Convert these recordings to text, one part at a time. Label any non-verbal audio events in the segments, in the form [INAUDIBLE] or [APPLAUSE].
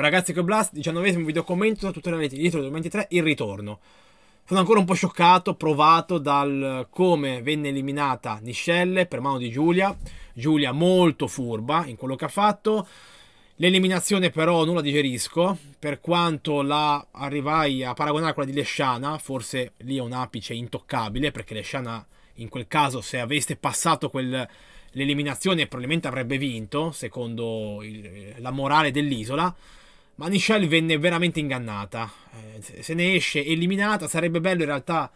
Ciao ragazzi che Blast, 19 video commento da tutte le reti dietro 2023, il ritorno. Sono ancora un po' scioccato, provato dal come venne eliminata Niscelle per mano di Giulia. Giulia molto furba in quello che ha fatto. L'eliminazione però non la digerisco, per quanto la arrivai a paragonare a quella di Lesciana, forse lì è un apice intoccabile, perché Lesciana in quel caso se aveste passato l'eliminazione probabilmente avrebbe vinto, secondo il, la morale dell'isola ma Nichelle venne veramente ingannata. Eh, se ne esce eliminata, sarebbe bello in realtà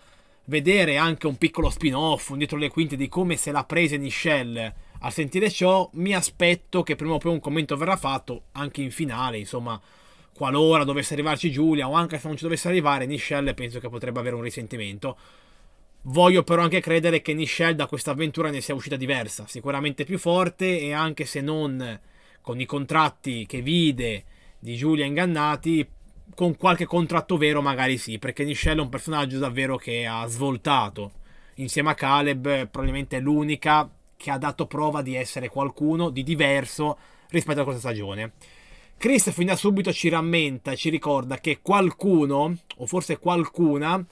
vedere anche un piccolo spin-off, un dietro le quinte di come se l'ha presa Nichelle. A sentire ciò, mi aspetto che prima o poi un commento verrà fatto anche in finale, insomma, qualora dovesse arrivarci Giulia o anche se non ci dovesse arrivare, Nichelle penso che potrebbe avere un risentimento. Voglio però anche credere che Nichelle da questa avventura ne sia uscita diversa, sicuramente più forte e anche se non con i contratti che vide di Giulia ingannati con qualche contratto vero magari sì, perché Nichelle è un personaggio davvero che ha svoltato. Insieme a Caleb probabilmente è l'unica che ha dato prova di essere qualcuno di diverso rispetto a questa stagione. Chris fin da subito ci rammenta, ci ricorda che qualcuno, o forse qualcuna,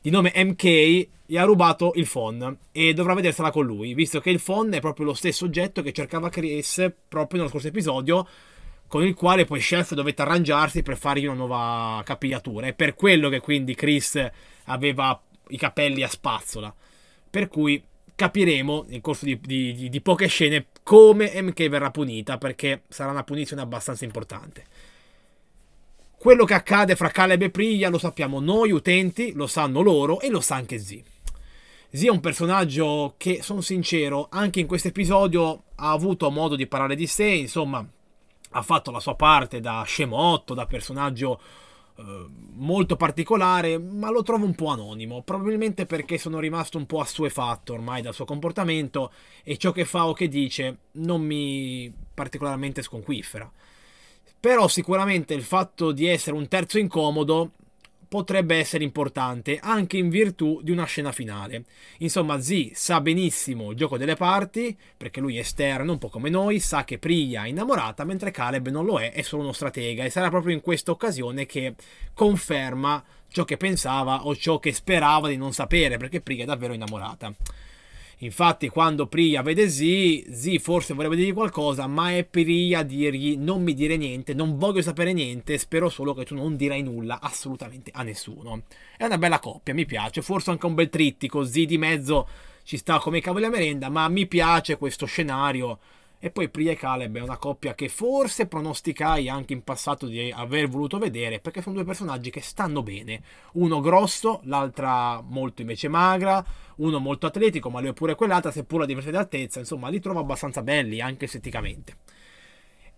di nome MK, gli ha rubato il phone e dovrà vedersela con lui, visto che il phone è proprio lo stesso oggetto che cercava Chris proprio nello scorso episodio, con il quale poi Shelf dovette arrangiarsi per fargli una nuova capigliatura. È per quello che quindi Chris aveva i capelli a spazzola. Per cui capiremo nel corso di, di, di poche scene come MK verrà punita, perché sarà una punizione abbastanza importante. Quello che accade fra Caleb e Priglia lo sappiamo noi utenti, lo sanno loro e lo sa anche Z. Z è un personaggio che, sono sincero, anche in questo episodio ha avuto modo di parlare di sé, insomma, ha fatto la sua parte da scemotto, da personaggio eh, molto particolare, ma lo trovo un po' anonimo, probabilmente perché sono rimasto un po' assuefatto ormai dal suo comportamento e ciò che fa o che dice non mi particolarmente sconquiffera. Però sicuramente il fatto di essere un terzo incomodo potrebbe essere importante anche in virtù di una scena finale. Insomma, Z sa benissimo il gioco delle parti, perché lui è esterno, un po' come noi, sa che Priya è innamorata, mentre Caleb non lo è, è solo uno stratega e sarà proprio in questa occasione che conferma ciò che pensava o ciò che sperava di non sapere, perché Priya è davvero innamorata. Infatti, quando Priya vede Z, Z forse vorrebbe dirgli qualcosa, ma è Priya dirgli non mi dire niente, non voglio sapere niente, spero solo che tu non dirai nulla assolutamente a nessuno. È una bella coppia, mi piace, forse anche un bel trittico, Z di mezzo ci sta come cavoli a merenda, ma mi piace questo scenario e poi Pri e Caleb è una coppia che forse pronosticai anche in passato di aver voluto vedere perché sono due personaggi che stanno bene uno grosso, l'altra molto invece magra uno molto atletico ma lui è pure quell'altra seppur la diversità di altezza insomma li trovo abbastanza belli anche esteticamente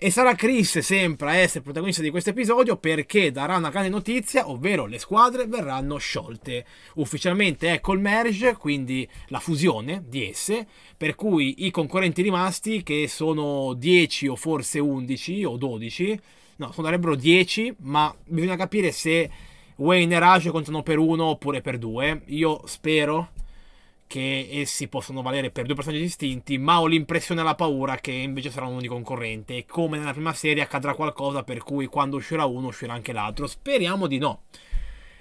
e sarà Chris sempre a essere protagonista di questo episodio perché darà una grande notizia, ovvero le squadre verranno sciolte. Ufficialmente è col merge, quindi la fusione di esse, per cui i concorrenti rimasti, che sono 10 o forse 11 o 12, no, sarebbero 10, ma bisogna capire se Wayne e Raj contano per uno oppure per due. Io spero che essi eh, possono valere per due personaggi distinti, ma ho l'impressione e la paura che invece sarà un unico concorrente. E come nella prima serie accadrà qualcosa per cui quando uscirà uno uscirà anche l'altro. Speriamo di no.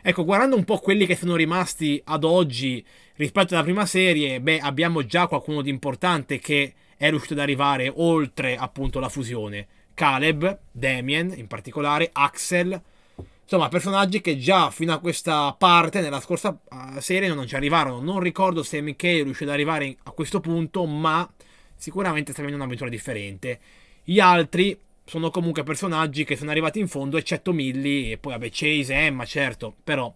Ecco, guardando un po' quelli che sono rimasti ad oggi rispetto alla prima serie, beh, abbiamo già qualcuno di importante che è riuscito ad arrivare oltre appunto la fusione. Caleb, Damien in particolare, Axel, Insomma, personaggi che già fino a questa parte, nella scorsa eh, serie, non ci arrivarono. Non ricordo se Michele riuscì ad arrivare a questo punto, ma sicuramente sta avendo un'avventura differente. Gli altri sono comunque personaggi che sono arrivati in fondo, eccetto Millie, e poi vabbè Chase, Emma, certo, però...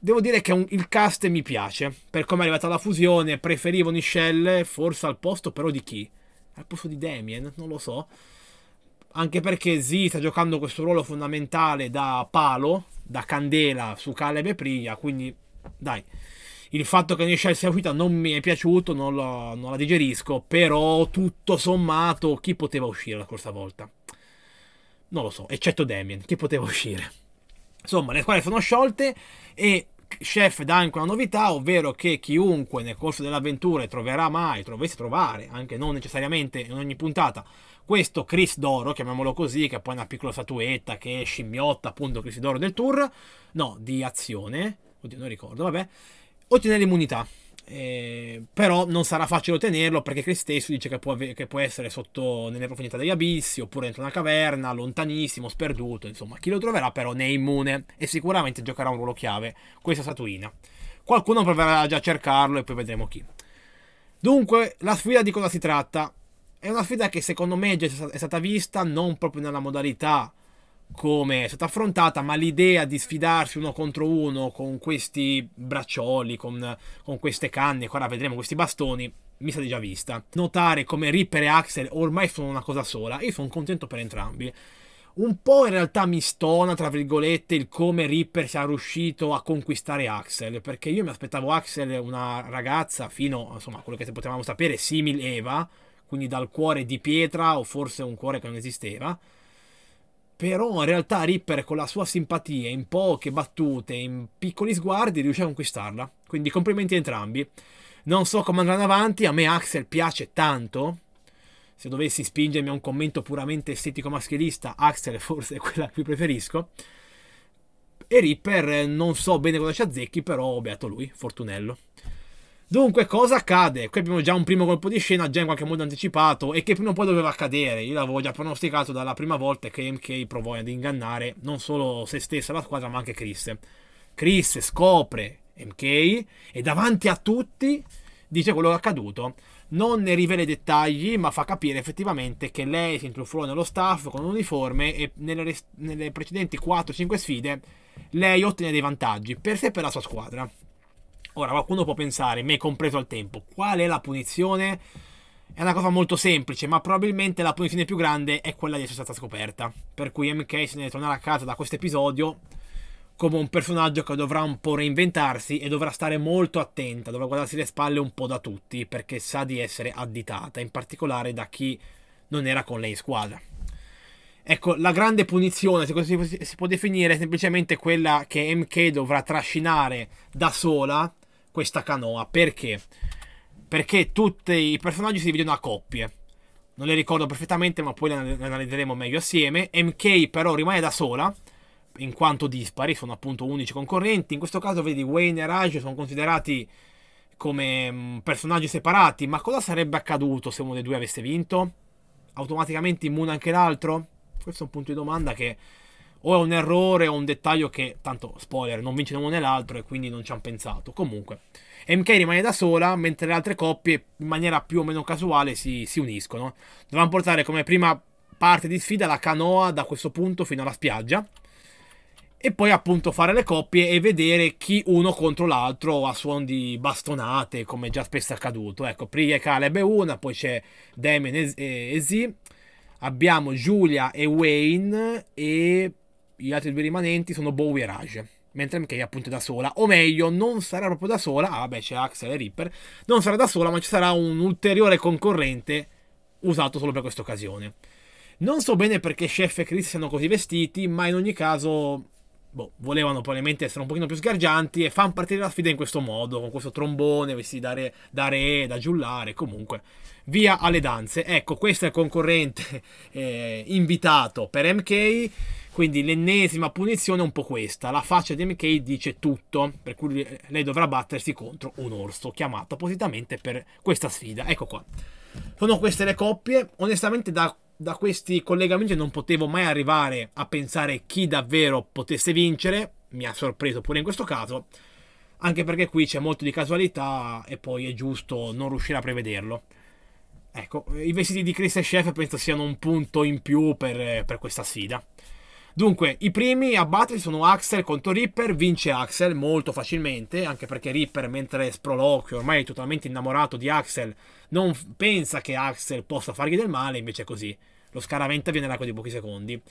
Devo dire che un, il cast mi piace, per come è arrivata la fusione, preferivo Nichelle, forse al posto però di chi? Al posto di Damien, non lo so anche perché Z sta giocando questo ruolo fondamentale da palo, da candela su Caleb e Priglia, quindi dai, il fatto che Nishai sia uscita non mi è piaciuto, non, lo, non, la digerisco, però tutto sommato chi poteva uscire la scorsa volta? Non lo so, eccetto Damien, chi poteva uscire? Insomma, le squadre sono sciolte e Chef dà anche una novità, ovvero che chiunque nel corso dell'avventura troverà mai, dovesse trovare, anche non necessariamente in ogni puntata, questo Chris d'oro, chiamiamolo così, che è poi una piccola statuetta che scimmiotta appunto Chris d'oro del tour, no, di azione, oddio non ricordo, vabbè, ottiene l'immunità. Eh, però non sarà facile ottenerlo perché Chris stesso dice che può, che può, essere sotto nelle profondità degli abissi oppure dentro una caverna, lontanissimo, sperduto, insomma, chi lo troverà però ne è immune e sicuramente giocherà un ruolo chiave questa statuina. Qualcuno proverà già a cercarlo e poi vedremo chi. Dunque, la sfida di cosa si tratta? È una sfida che secondo me è stata vista non proprio nella modalità come è stata affrontata, ma l'idea di sfidarsi uno contro uno con questi braccioli, con, con queste canne, qua vedremo questi bastoni, mi sa di già vista. Notare come Ripper e Axel ormai sono una cosa sola, io sono contento per entrambi. Un po' in realtà mi stona, tra virgolette, il come Ripper sia riuscito a conquistare Axel, perché io mi aspettavo Axel una ragazza fino, insomma, a quello che potevamo sapere, simile Eva, quindi dal cuore di pietra o forse un cuore che non esisteva, però in realtà Ripper con la sua simpatia, in poche battute, in piccoli sguardi, riuscì a conquistarla. Quindi complimenti a entrambi. Non so come andranno avanti, a me Axel piace tanto. Se dovessi spingermi a un commento puramente estetico maschilista, Axel è forse [LAUGHS] quella che preferisco. E Ripper non so bene cosa ci azzecchi, però beato lui, fortunello. Dunque, cosa accade? Qui abbiamo già un primo colpo di scena, già in qualche modo anticipato, e che prima o poi doveva accadere. Io l'avevo già pronosticato dalla prima volta che MK provò ad ingannare non solo se stessa la squadra, ma anche Chris. Chris scopre MK e davanti a tutti dice quello che è accaduto. Non ne rivela i dettagli, ma fa capire effettivamente che lei si intrufolò nello staff con un uniforme e nelle, nelle precedenti 4-5 sfide lei ottiene dei vantaggi per sé e per la sua squadra. Ora qualcuno può pensare, me compreso al tempo, qual è la punizione? È una cosa molto semplice, ma probabilmente la punizione più grande è quella di essere stata scoperta. Per cui MK se ne deve tornare a casa da questo episodio come un personaggio che dovrà un po' reinventarsi e dovrà stare molto attenta, dovrà guardarsi le spalle un po' da tutti, perché sa di essere additata, in particolare da chi non era con lei in squadra. Ecco, la grande punizione, se così si può definire, è semplicemente quella che MK dovrà trascinare da sola questa canoa. Perché? Perché tutti i personaggi si dividono a coppie. Non le ricordo perfettamente, ma poi le analizzeremo meglio assieme. MK però rimane da sola, in quanto dispari, sono appunto 11 concorrenti. In questo caso, vedi, Wayne e Raj sono considerati come mm, personaggi separati. Ma cosa sarebbe accaduto se uno dei due avesse vinto? Automaticamente immune anche l'altro? Questo è un punto di domanda che o è un errore o un dettaglio che, tanto spoiler, non vince né uno né l'altro e quindi non ci hanno pensato. Comunque, MK rimane da sola, mentre le altre coppie, in maniera più o meno casuale, si, si uniscono. Dovevamo portare come prima parte di sfida la canoa da questo punto fino alla spiaggia e poi appunto fare le coppie e vedere chi uno contro l'altro a suon di bastonate come già spesso è accaduto ecco Priya e Caleb è una poi c'è Damien e Z abbiamo Giulia e Wayne e gli altri due rimanenti sono Bowie e Raj. Mentre MK è da sola, o meglio, non sarà proprio da sola. Ah, vabbè, c'è Axel e Ripper. Non sarà da sola, ma ci sarà un ulteriore concorrente usato solo per questa occasione. Non so bene perché Chef e Chris siano così vestiti, ma in ogni caso boh, volevano probabilmente essere un pochino più sgargianti e fan partire la sfida in questo modo, con questo trombone vestiti da re, da, re, da giullare, comunque. Via alle danze. Ecco, questo è il concorrente [LAUGHS] eh, invitato per MK quindi l'ennesima punizione è un po' questa. La faccia di MK dice tutto, per cui lei dovrà battersi contro un orso chiamato appositamente per questa sfida. Ecco qua. Sono queste le coppie. Onestamente da, da questi collegamenti non potevo mai arrivare a pensare chi davvero potesse vincere. Mi ha sorpreso pure in questo caso. Anche perché qui c'è molto di casualità e poi è giusto non riuscire a prevederlo. Ecco, i vestiti di Chris e Chef penso siano un punto in più per, per questa sfida. Dunque, i primi a battere sono Axel contro Ripper, vince Axel molto facilmente, anche perché Ripper, mentre sproloquio, ormai è totalmente innamorato di Axel, non pensa che Axel possa fargli del male, invece è così. Lo scaraventa viene nell'arco di pochi secondi.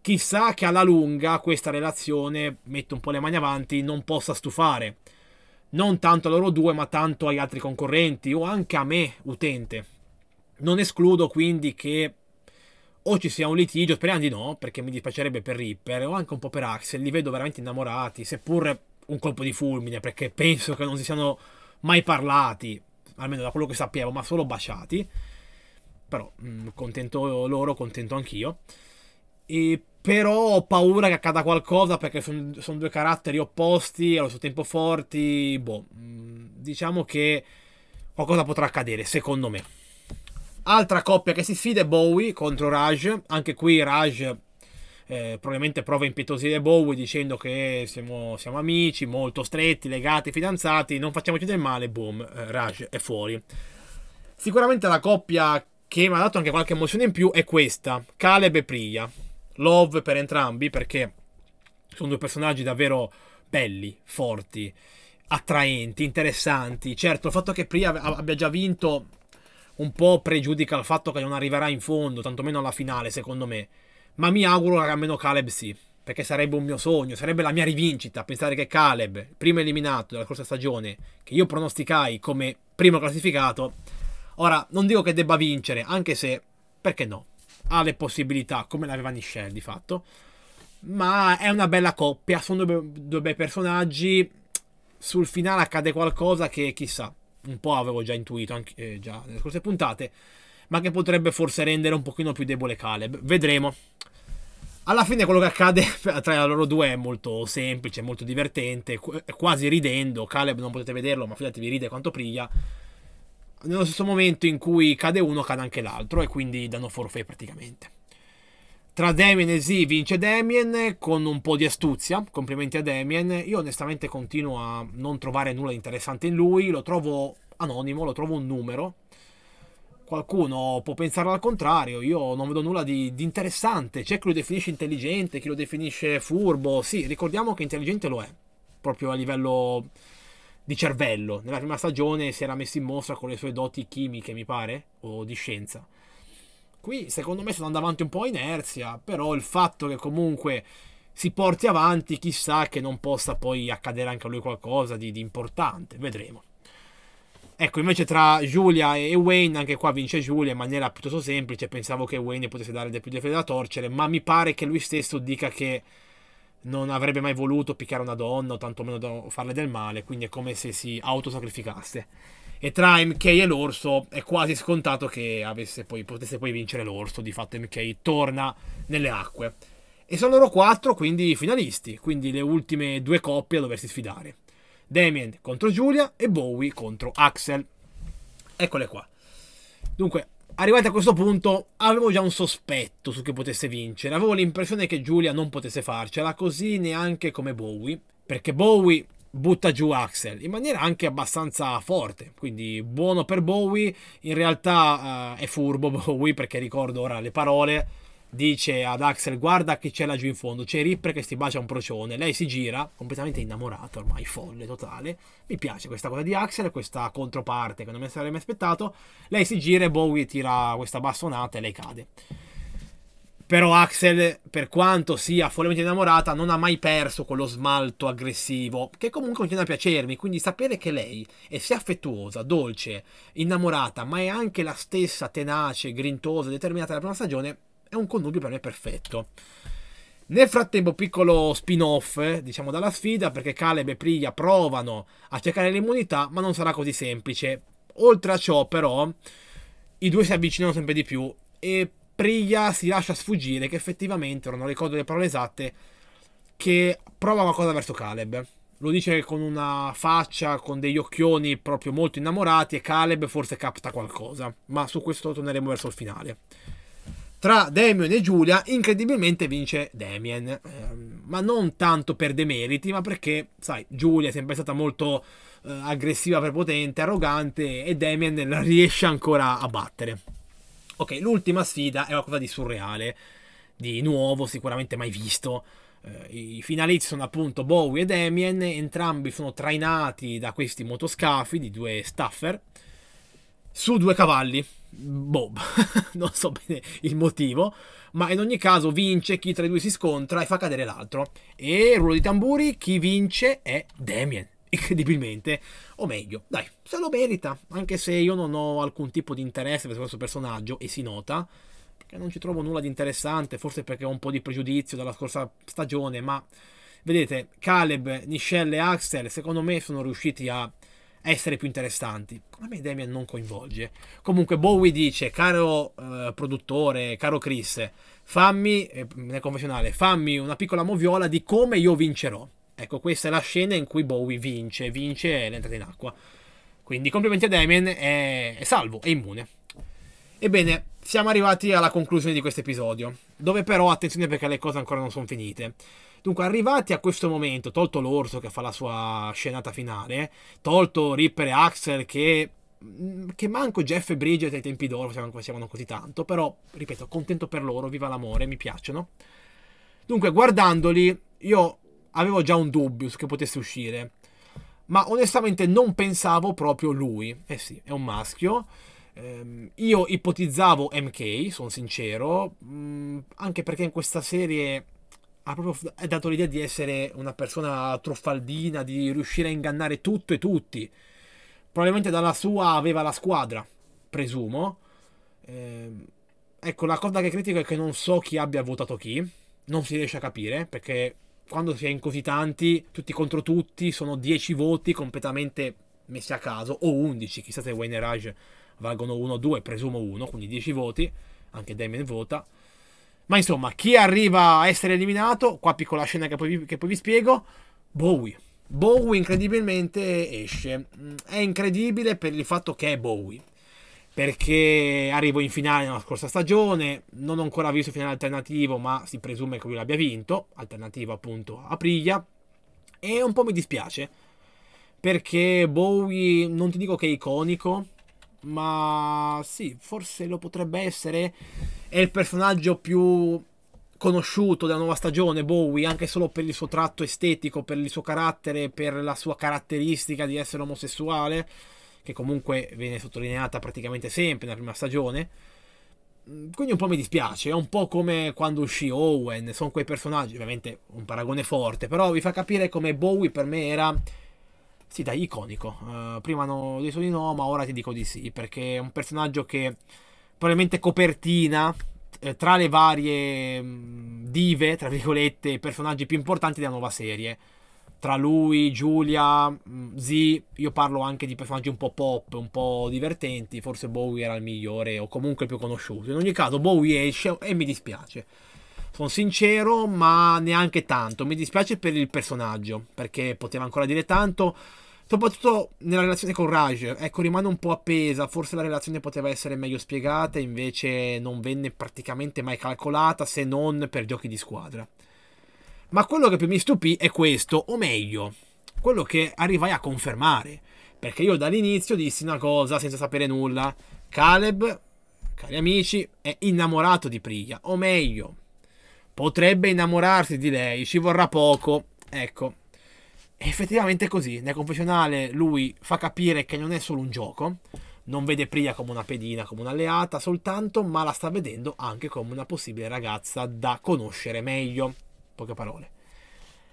Chissà che alla lunga questa relazione, metto un po' le mani avanti, non possa stufare. Non tanto a loro due, ma tanto agli altri concorrenti o anche a me, utente. Non escludo quindi che o ci sia un litigio, speriamo di no, perché mi dispiacerebbe per Ripper, o anche un po' per Axel, li vedo veramente innamorati, seppur un colpo di fulmine, perché penso che non si siano mai parlati, almeno da quello che sappiamo, ma solo baciati. Però mh, mm, contento loro, contento anch'io. E però ho paura che accada qualcosa perché sono son due caratteri opposti, allo stesso tempo forti. Boh, mh, mm, diciamo che qualcosa potrà accadere, secondo me. Altra coppia che si sfida è Bowie contro Raj. Anche qui Raj eh, probabilmente prova a impietosire Bowie dicendo che siamo, siamo, amici, molto stretti, legati, fidanzati, non facciamoci del male, boom, eh, Raj è fuori. Sicuramente la coppia che mi ha dato anche qualche emozione in più è questa, Caleb e Priya. Love per entrambi perché sono due personaggi davvero belli, forti, attraenti, interessanti. Certo, il fatto che Priya abbia già vinto un po' pregiudica il fatto che non arriverà in fondo, tantomeno alla finale, secondo me. Ma mi auguro che almeno Caleb sì, perché sarebbe un mio sogno, sarebbe la mia rivincita, pensare che Caleb, primo eliminato della scorsa stagione, che io pronosticai come primo classificato, ora non dico che debba vincere, anche se, perché no, ha le possibilità, come l'aveva Nichelle di fatto, ma è una bella coppia, sono due, due bei personaggi, sul finale accade qualcosa che chissà, un po' avevo già intuito anche, eh, già nelle scorse puntate, ma che potrebbe forse rendere un pochino più debole Caleb. Vedremo. Alla fine quello che accade [LAUGHS] tra loro due è molto semplice, molto divertente, quasi ridendo. Caleb non potete vederlo, ma fidatevi ride quanto priglia. Nello stesso momento in cui cade uno, cade anche l'altro e quindi danno forfait praticamente. Tra Damien e Z vince Damien con un po' di astuzia, complimenti a Damien. Io onestamente continuo a non trovare nulla di interessante in lui, lo trovo anonimo, lo trovo un numero. Qualcuno può pensare al contrario, io non vedo nulla di, di interessante. C'è chi lo definisce intelligente, chi lo definisce furbo. Sì, ricordiamo che intelligente lo è, proprio a livello di cervello. Nella prima stagione si era messo in mostra con le sue doti chimiche, mi pare, o di scienza Qui secondo me stanno andando avanti un po' inerzia, però il fatto che comunque si porti avanti, chissà che non possa poi accadere anche a lui qualcosa di, di importante, vedremo. Ecco, invece tra Giulia e Wayne, anche qua vince Giulia in maniera piuttosto semplice, pensavo che Wayne potesse dare del più di fede da torcere, ma mi pare che lui stesso dica che non avrebbe mai voluto picchiare una donna o tantomeno farle del male, quindi è come se si autosacrificasse. E tra MK e l'orso è quasi scontato che poi, potesse poi vincere l'orso. Di fatto MK torna nelle acque. E sono loro quattro, quindi i finalisti, quindi le ultime due coppie a doversi sfidare. Damien contro Giulia e Bowie contro Axel. Eccole qua. Dunque, arrivati a questo punto, avevo già un sospetto su chi potesse vincere. Avevo l'impressione che Giulia non potesse farcela, così neanche come Bowie. Perché Bowie butta giù Axel in maniera anche abbastanza forte quindi buono per Bowie in realtà eh, è furbo [LAUGHS] Bowie perché ricordo ora le parole dice ad Axel guarda che c'è laggiù in fondo c'è Ripper che si bacia un procione lei si gira completamente innamorata ormai folle totale mi piace questa cosa di Axel questa controparte che non mi sarei mai aspettato lei si gira e Bowie tira questa bastonata e lei cade però Axel, per quanto sia follemente innamorata, non ha mai perso quello smalto aggressivo, che comunque continua a piacermi. Quindi sapere che lei è sia affettuosa, dolce, innamorata, ma è anche la stessa tenace, grintosa, determinata della prima stagione, è un connubio per me perfetto. Nel frattempo, piccolo spin-off, eh, diciamo, dalla sfida, perché Caleb e Priya provano a cercare l'immunità, ma non sarà così semplice. Oltre a ciò, però, i due si avvicinano sempre di più e Priglia si lascia sfuggire che effettivamente, non ricordo le parole esatte, che prova qualcosa verso Caleb. Lo dice con una faccia, con degli occhioni proprio molto innamorati e Caleb forse capta qualcosa, ma su questo torneremo verso il finale. Tra Damien e Giulia incredibilmente vince Damien, ehm, ma non tanto per demeriti, ma perché, sai, Giulia è sempre stata molto eh, aggressiva, prepotente, arrogante e Damien la riesce ancora a battere. Ok, l'ultima sfida è qualcosa di surreale, di nuovo, sicuramente mai visto. Eh, I finalisti sono appunto Bowie e Damien, entrambi sono trainati da questi motoscafi di due staffer su due cavalli. Bob, [LAUGHS] non so bene il motivo, ma in ogni caso vince chi tra i due si scontra e fa cadere l'altro. E ruolo di tamburi, chi vince è Damien incredibilmente, o meglio, dai, se lo merita, anche se io non ho alcun tipo di interesse per questo personaggio e si nota, perché non ci trovo nulla di interessante, forse perché ho un po' di pregiudizio dalla scorsa stagione, ma vedete, Caleb, Nichelle e Axel secondo me sono riusciti a essere più interessanti. Come me Damien non coinvolge. Comunque Bowie dice, caro eh, produttore, caro Chris, fammi, eh, nel confessionale, fammi una piccola moviola di come io vincerò. Ecco, questa è la scena in cui Bowie vince, vince l'entrata in acqua. Quindi complimenti a Damien, è, è salvo, è immune. Ebbene, siamo arrivati alla conclusione di questo episodio, dove però attenzione perché le cose ancora non sono finite. Dunque, arrivati a questo momento, tolto l'orso che fa la sua scenata finale, tolto Ripper e Axel che mm, che manco Jeff e Bridget ai tempi d'oro facevano così tanto, però ripeto, contento per loro, viva l'amore, mi piacciono. Dunque, guardandoli, io avevo già un dubbio che potesse uscire. Ma onestamente non pensavo proprio lui. Eh sì, è un maschio. Eh, io ipotizzavo MK, sono sincero, mh, mm, anche perché in questa serie ha proprio dato l'idea di essere una persona truffaldina, di riuscire a ingannare tutto e tutti. Probabilmente dalla sua aveva la squadra, presumo. Eh, ecco, la cosa che critico è che non so chi abbia votato chi, non si riesce a capire perché quando si è in così tanti, tutti contro tutti, sono 10 voti completamente messi a caso, o 11, chissà se Wayne e Raj valgono 1 o 2, presumo 1, quindi 10 voti, anche Damien vota. Ma insomma, chi arriva a essere eliminato, qua piccola scena che poi vi, che poi vi spiego, Bowie. Bowie incredibilmente esce. Mm, è incredibile per il fatto che è Bowie perché arrivo in finale nella scorsa stagione, non ho ancora visto il finale alternativo, ma si presume che lui l'abbia vinto, alternativo appunto a Priglia, e un po' mi dispiace, perché Bowie non ti dico che è iconico, ma sì, forse lo potrebbe essere, è il personaggio più conosciuto della nuova stagione Bowie anche solo per il suo tratto estetico, per il suo carattere, per la sua caratteristica di essere omosessuale che comunque viene sottolineata praticamente sempre nella prima stagione. Mm, quindi un po' mi dispiace, è un po' come quando uscì Owen, sono quei personaggi, ovviamente un paragone forte, però vi fa capire come Bowie per me era, sì dai, iconico. Uh, prima ho detto di no, ma ora ti dico di sì, perché è un personaggio che probabilmente copertina, eh, tra le varie mm, dive, tra virgolette, personaggi più importanti della nuova serie tra lui, Giulia, mm, Z, io parlo anche di personaggi un po' pop, un po' divertenti, forse Bowie era il migliore o comunque il più conosciuto. In ogni caso Bowie esce e mi dispiace. Sono sincero, ma neanche tanto. Mi dispiace per il personaggio, perché poteva ancora dire tanto. Soprattutto nella relazione con Raj, ecco, rimane un po' appesa. Forse la relazione poteva essere meglio spiegata, invece non venne praticamente mai calcolata se non per giochi di squadra. Ma quello che più mi stupì è questo, o meglio, quello che arrivai a confermare. Perché io dall'inizio dissi una cosa senza sapere nulla. Caleb, cari amici, è innamorato di Priya, o meglio, potrebbe innamorarsi di lei, ci vorrà poco. Ecco, è effettivamente così. Nel confessionale lui fa capire che non è solo un gioco, non vede Priya come una pedina, come un'alleata soltanto, ma la sta vedendo anche come una possibile ragazza da conoscere meglio poche parole.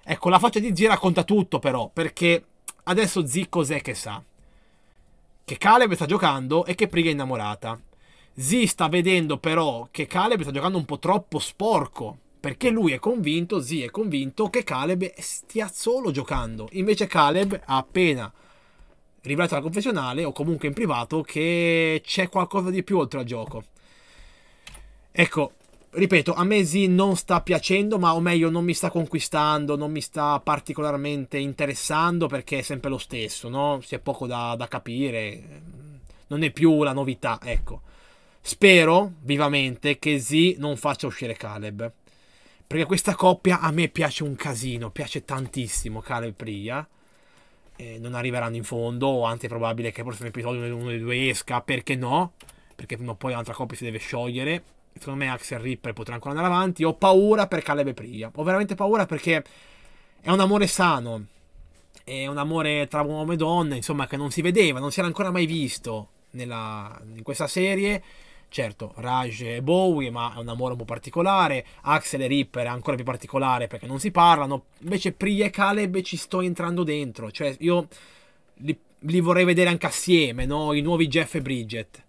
Ecco, la faccia di Z racconta tutto però, perché adesso Z cos'è che sa? Che Caleb sta giocando e che Priga è innamorata. Z sta vedendo però che Caleb sta giocando un po' troppo sporco, perché lui è convinto, Z è convinto che Caleb stia solo giocando. Invece Caleb ha appena rivelato al confessionale o comunque in privato che c'è qualcosa di più oltre al gioco. Ecco, ripeto, a me Zi non sta piacendo, ma o meglio non mi sta conquistando, non mi sta particolarmente interessando perché è sempre lo stesso, no? C'è poco da, da capire, non è più la novità, ecco. Spero vivamente che Z non faccia uscire Caleb. Perché questa coppia a me piace un casino, piace tantissimo Caleb Pria. Eh, non arriveranno in fondo, anzi è probabile che il prossimo episodio uno dei due esca, perché no? Perché prima o poi l'altra coppia si deve sciogliere secondo me Axel Ripper potrà ancora andare avanti. Ho paura per Caleb e Pria. Ho veramente paura perché è un amore sano. È un amore tra uomo e donna, insomma, che non si vedeva, non si era ancora mai visto nella, in questa serie. Certo, Raj e Bowie, ma è un amore un po' particolare. Axel e Ripper è ancora più particolare perché non si parlano. Invece Pri e Caleb ci sto entrando dentro. Cioè, io li, li vorrei vedere anche assieme, no? I nuovi Jeff e Bridget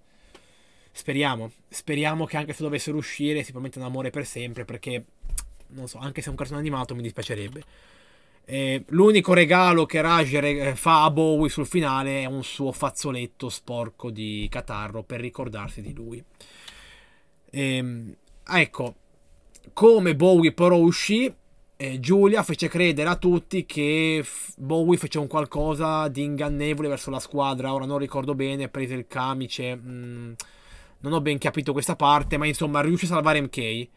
Speriamo, speriamo che anche se dovessero uscire si prometta un amore per sempre perché, non so, anche se è un cartone animato mi dispiacerebbe. Eh, l'unico regalo che Raj fa a Bowie sul finale è un suo fazzoletto sporco di catarro per ricordarsi di lui. Eh, ecco, come Bowie però uscì, eh, Giulia fece credere a tutti che Bowie fece un qualcosa di ingannevole verso la squadra. Ora non ricordo bene, prese il camice. Mh, mm, non ho ben capito questa parte, ma insomma riuscì a salvare MK.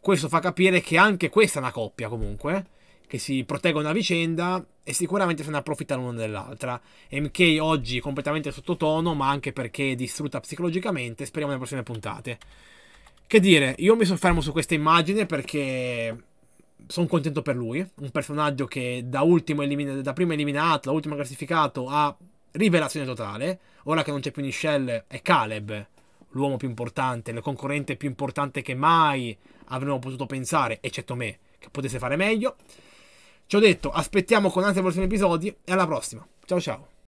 Questo fa capire che anche questa è una coppia comunque, che si proteggono a vicenda e sicuramente se ne approfittano l'una dell'altra. MK oggi completamente sottotono, ma anche perché è distrutta psicologicamente, speriamo nelle prossime puntate. Che dire, io mi soffermo su questa immagine perché sono contento per lui, un personaggio che da, ultimo elimin- da prima eliminato, da ultimo classificato, ha rivelazione totale, ora che non c'è più Nichelle è Caleb l'uomo più importante, il concorrente più importante che mai avremmo potuto pensare, eccetto me, che potesse fare meglio. Ci ho detto, aspettiamo con ansia i prossimi episodi e alla prossima. Ciao ciao.